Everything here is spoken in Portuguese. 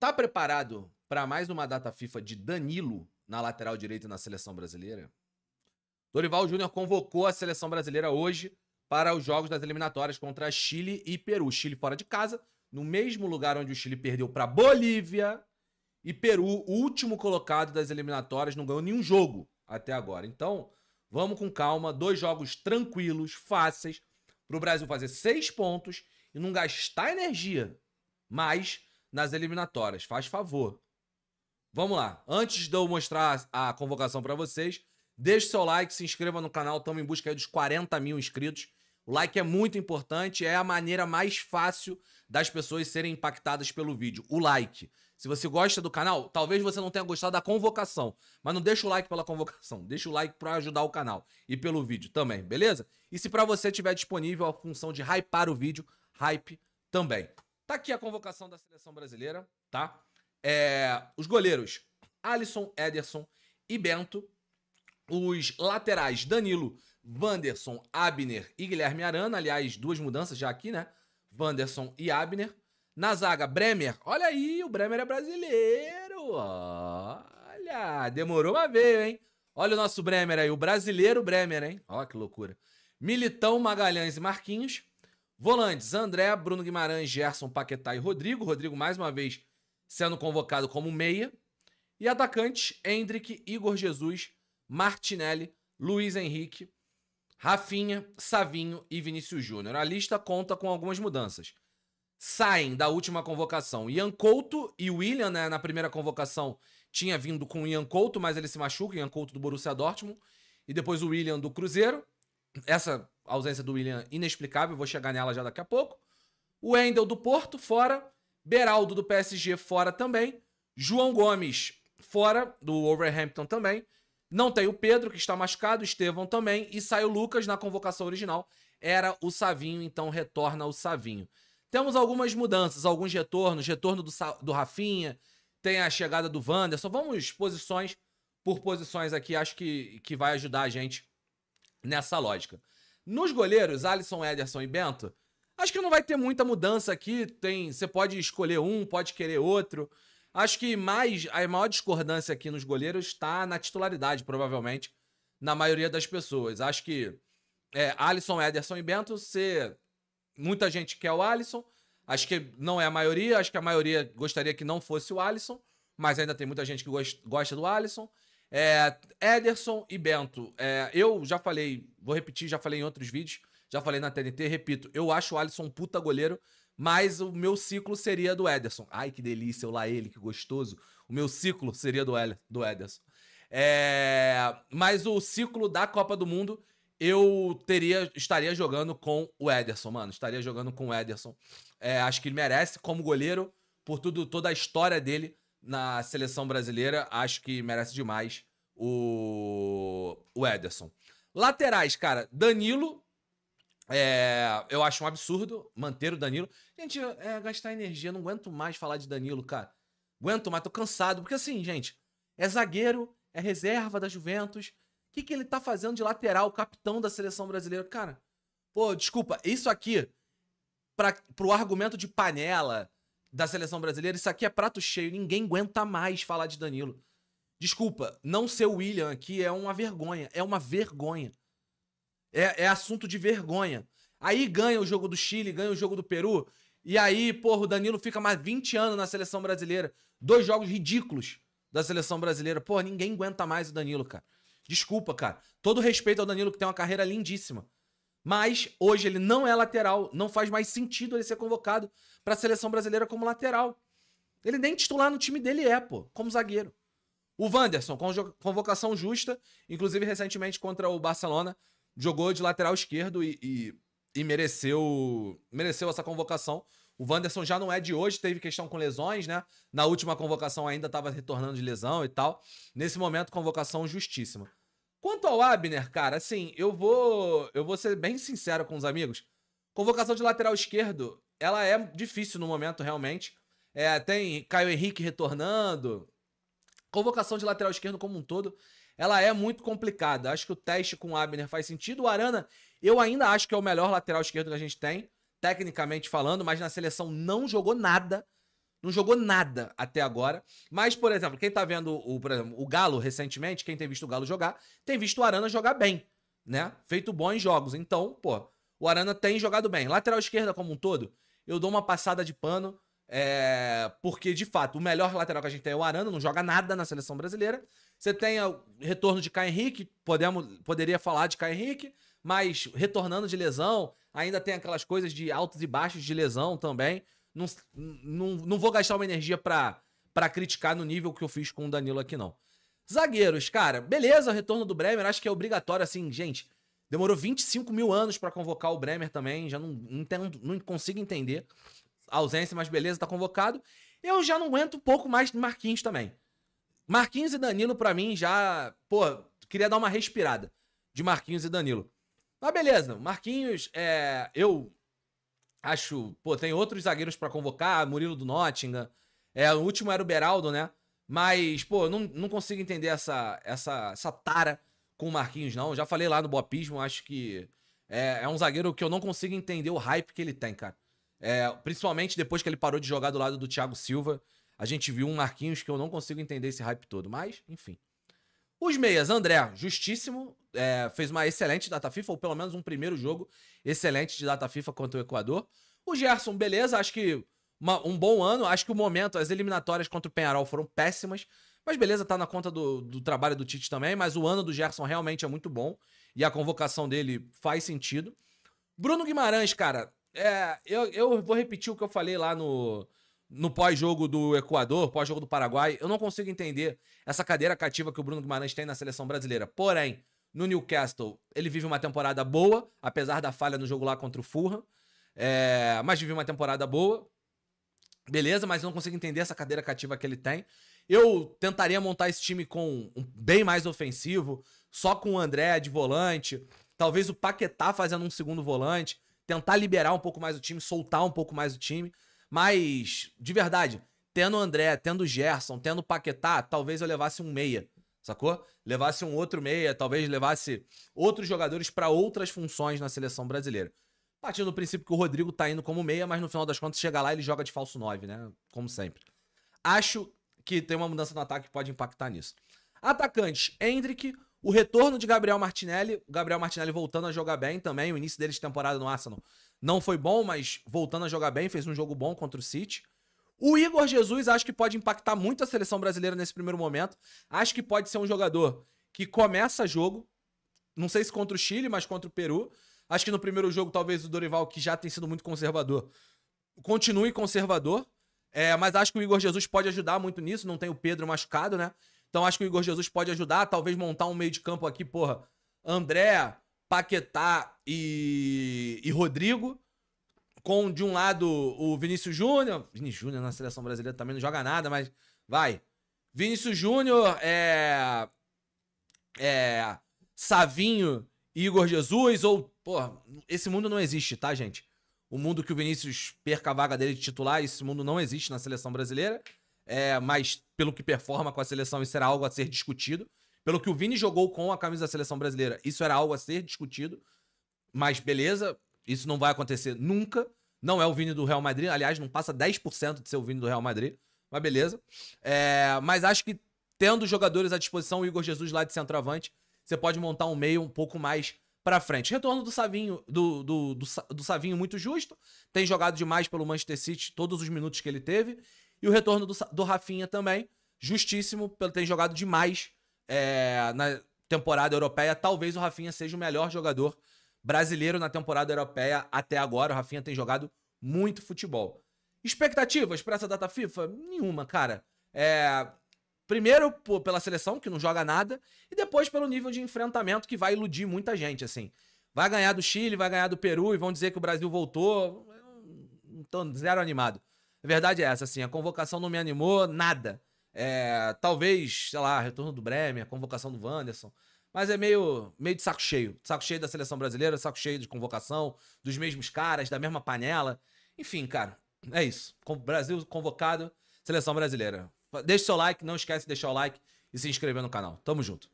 Tá preparado para mais uma data FIFA de Danilo na lateral direita na seleção brasileira? Dorival Júnior convocou a seleção brasileira hoje para os jogos das eliminatórias contra Chile e Peru. Chile fora de casa, no mesmo lugar onde o Chile perdeu para Bolívia e Peru, o último colocado das eliminatórias, não ganhou nenhum jogo até agora. Então, vamos com calma, dois jogos tranquilos, fáceis, para o Brasil fazer seis pontos e não gastar energia mais nas eliminatórias. Faz favor. Vamos lá. Antes de eu mostrar a convocação para vocês, deixe seu like, se inscreva no canal. Estamos em busca dos 40 mil inscritos. O like é muito importante, é a maneira mais fácil das pessoas serem impactadas pelo vídeo. O like. Se você gosta do canal, talvez você não tenha gostado da convocação, mas não deixa o like pela convocação, deixa o like para ajudar o canal e pelo vídeo também, beleza? E se para você tiver disponível a função de hypear o vídeo, hype também. Tá aqui a convocação da seleção brasileira, tá? É, os goleiros Alisson, Ederson e Bento. Os laterais Danilo, Vanderson, Abner e Guilherme Arana. Aliás, duas mudanças já aqui, né? Vanderson e Abner. Na zaga, Bremer. Olha aí, o Bremer é brasileiro. Olha, demorou, mas veio, hein? Olha o nosso Bremer aí, o brasileiro Bremer, hein? Olha que loucura. Militão, Magalhães e Marquinhos. Volantes: André, Bruno Guimarães, Gerson, Paquetá e Rodrigo. Rodrigo, mais uma vez, sendo convocado como meia. E atacantes: Hendrick, Igor Jesus, Martinelli, Luiz Henrique, Rafinha, Savinho e Vinícius Júnior. A lista conta com algumas mudanças. Saem da última convocação Ian Couto e William, né, na primeira convocação, tinha vindo com Ian Couto, mas ele se machuca, Ian Couto do Borussia Dortmund, e depois o William do Cruzeiro essa ausência do William inexplicável, vou chegar nela já daqui a pouco. O Endel do Porto, fora. Beraldo do PSG, fora também. João Gomes, fora do Wolverhampton também. Não tem o Pedro, que está machucado, Estevão também. E sai o Lucas na convocação original. Era o Savinho, então retorna o Savinho. Temos algumas mudanças, alguns retornos. Retorno do, Sa do Rafinha, tem a chegada do Wanderson. Vamos posições por posições aqui, acho que, que vai ajudar a gente nessa lógica. Nos goleiros, Alisson, Ederson e Bento, acho que não vai ter muita mudança aqui. Tem, você pode escolher um, pode querer outro. Acho que mais a maior discordância aqui nos goleiros está na titularidade, provavelmente, na maioria das pessoas. Acho que é, Alisson, Ederson e Bento, você, muita gente quer o Alisson. Acho que não é a maioria, acho que a maioria gostaria que não fosse o Alisson, mas ainda tem muita gente que gosta do Alisson. É, Ederson e Bento, é, eu já falei, vou repetir, já falei em outros vídeos, já falei na TNT, repito, eu acho o Alisson um puta goleiro, mas o meu ciclo seria do Ederson. Ai, que delícia, eu lá ele, que gostoso. O meu ciclo seria do, El, do Ederson. É, mas o ciclo da Copa do Mundo, eu teria estaria jogando com o Ederson, mano. Estaria jogando com o Ederson. É, acho que ele merece como goleiro, por tudo, toda a história dele na seleção brasileira, acho que merece demais o, o Ederson. Laterais, cara, Danilo. É, eu acho um absurdo manter o Danilo. Gente, é, gastar energia, não aguento mais falar de Danilo, cara. Aguento mais, tô cansado. Porque assim, gente, é zagueiro, é reserva da Juventus. O que, que ele tá fazendo de lateral, capitão da seleção brasileira? Cara, pô, desculpa, isso aqui, pra, pro argumento de panela, da seleção brasileira, isso aqui é prato cheio. Ninguém aguenta mais falar de Danilo. Desculpa, não ser o William aqui é uma vergonha. É uma vergonha. É, é assunto de vergonha. Aí ganha o jogo do Chile, ganha o jogo do Peru. E aí, porra, o Danilo fica mais 20 anos na seleção brasileira. Dois jogos ridículos da seleção brasileira. Porra, ninguém aguenta mais o Danilo, cara. Desculpa, cara. Todo respeito ao Danilo, que tem uma carreira lindíssima. Mas hoje ele não é lateral, não faz mais sentido ele ser convocado para a seleção brasileira como lateral. Ele nem titular no time dele é, pô, como zagueiro. O Wanderson, convocação justa, inclusive recentemente contra o Barcelona, jogou de lateral esquerdo e, e, e mereceu, mereceu essa convocação. O Wanderson já não é de hoje, teve questão com lesões, né? Na última convocação ainda estava retornando de lesão e tal. Nesse momento, convocação justíssima. Quanto ao Abner, cara, assim, eu vou, eu vou ser bem sincero com os amigos. Convocação de lateral esquerdo, ela é difícil no momento, realmente. É, tem Caio Henrique retornando. Convocação de lateral esquerdo como um todo, ela é muito complicada. Acho que o teste com o Abner faz sentido. O Arana, eu ainda acho que é o melhor lateral esquerdo que a gente tem, tecnicamente falando, mas na seleção não jogou nada não jogou nada até agora. Mas, por exemplo, quem tá vendo o, exemplo, o Galo recentemente, quem tem visto o Galo jogar, tem visto o Arana jogar bem, né? Feito bons jogos. Então, pô, o Arana tem jogado bem. Lateral esquerda como um todo, eu dou uma passada de pano. É, porque, de fato, o melhor lateral que a gente tem é o Arana, não joga nada na seleção brasileira. Você tem o retorno de Caio Henrique, podemos, poderia falar de Caio Henrique, mas retornando de lesão, ainda tem aquelas coisas de altos e baixos de lesão também. Não, não, não vou gastar uma energia pra, pra criticar no nível que eu fiz com o Danilo aqui, não. Zagueiros, cara, beleza, o retorno do Bremer, acho que é obrigatório, assim, gente. Demorou 25 mil anos para convocar o Bremer também, já não entendo, não consigo entender a ausência, mas beleza, tá convocado. Eu já não aguento um pouco mais de Marquinhos também. Marquinhos e Danilo, para mim, já. Pô, queria dar uma respirada de Marquinhos e Danilo. Mas beleza, Marquinhos, é, eu Acho, pô, tem outros zagueiros para convocar, Murilo do Nottingham. É, o último era o Beraldo, né? Mas, pô, não, não consigo entender essa, essa, essa tara com o Marquinhos, não. Já falei lá no Boapismo, acho que é, é um zagueiro que eu não consigo entender o hype que ele tem, cara. É, principalmente depois que ele parou de jogar do lado do Thiago Silva. A gente viu um Marquinhos que eu não consigo entender esse hype todo. Mas, enfim. Os meias, André, justíssimo, é, fez uma excelente data FIFA, ou pelo menos um primeiro jogo excelente de data FIFA contra o Equador. O Gerson, beleza, acho que uma, um bom ano, acho que o momento, as eliminatórias contra o Penharol foram péssimas, mas beleza, tá na conta do, do trabalho do Tite também, mas o ano do Gerson realmente é muito bom, e a convocação dele faz sentido. Bruno Guimarães, cara, é, eu, eu vou repetir o que eu falei lá no, no pós-jogo do Equador, pós-jogo do Paraguai. Eu não consigo entender essa cadeira cativa que o Bruno Guimarães tem na seleção brasileira. Porém, no Newcastle, ele vive uma temporada boa, apesar da falha no jogo lá contra o Fulham. É, mas vive uma temporada boa. Beleza, mas eu não consigo entender essa cadeira cativa que ele tem. Eu tentaria montar esse time com um bem mais ofensivo, só com o André de volante, talvez o Paquetá fazendo um segundo volante, tentar liberar um pouco mais o time, soltar um pouco mais o time. Mas, de verdade, tendo o André, tendo o Gerson, tendo o Paquetá, talvez eu levasse um meia, sacou? Levasse um outro meia, talvez levasse outros jogadores para outras funções na seleção brasileira. Partindo do princípio que o Rodrigo tá indo como meia, mas no final das contas chega lá e ele joga de falso 9, né? Como sempre. Acho que tem uma mudança no ataque que pode impactar nisso. Atacantes, Hendrick, o retorno de Gabriel Martinelli, o Gabriel Martinelli voltando a jogar bem também, o início dele de temporada no Arsenal não foi bom, mas voltando a jogar bem, fez um jogo bom contra o City. O Igor Jesus acho que pode impactar muito a seleção brasileira nesse primeiro momento. Acho que pode ser um jogador que começa jogo, não sei se contra o Chile, mas contra o Peru. Acho que no primeiro jogo, talvez o Dorival, que já tem sido muito conservador, continue conservador. É, mas acho que o Igor Jesus pode ajudar muito nisso. Não tem o Pedro machucado, né? Então acho que o Igor Jesus pode ajudar, talvez montar um meio de campo aqui, porra. André, Paquetá e, e Rodrigo. Com, de um lado, o Vinícius Júnior. Vinícius Júnior na seleção brasileira também não joga nada, mas vai. Vinícius Júnior, é, é, Savinho e Igor Jesus. Ou, pô, esse mundo não existe, tá, gente? O mundo que o Vinícius perca a vaga dele de titular, esse mundo não existe na seleção brasileira. É, mas pelo que performa com a seleção, isso será algo a ser discutido pelo que o Vini jogou com a camisa da seleção brasileira, isso era algo a ser discutido. Mas beleza, isso não vai acontecer nunca. Não é o Vini do Real Madrid, aliás, não passa 10% de ser o Vini do Real Madrid, mas beleza. É, mas acho que tendo jogadores à disposição, o Igor Jesus lá de centroavante, você pode montar um meio um pouco mais para frente. Retorno do Savinho, do, do, do, do, Savinho muito justo, tem jogado demais pelo Manchester City todos os minutos que ele teve, e o retorno do, do Rafinha também, justíssimo, tem jogado demais é, na temporada europeia, talvez o Rafinha seja o melhor jogador brasileiro na temporada europeia até agora. O Rafinha tem jogado muito futebol. Expectativas para essa data FIFA? Nenhuma, cara. É, primeiro pela seleção, que não joga nada, e depois pelo nível de enfrentamento que vai iludir muita gente, assim. Vai ganhar do Chile, vai ganhar do Peru e vão dizer que o Brasil voltou. Não tô zero animado. A verdade é essa, assim, a convocação não me animou, nada. É, talvez, sei lá, retorno do Bremer, convocação do Wanderson. Mas é meio, meio de saco cheio. Saco cheio da seleção brasileira, saco cheio de convocação, dos mesmos caras, da mesma panela. Enfim, cara, é isso. Com Brasil convocado, seleção brasileira. Deixe seu like, não esquece de deixar o like e se inscrever no canal. Tamo junto.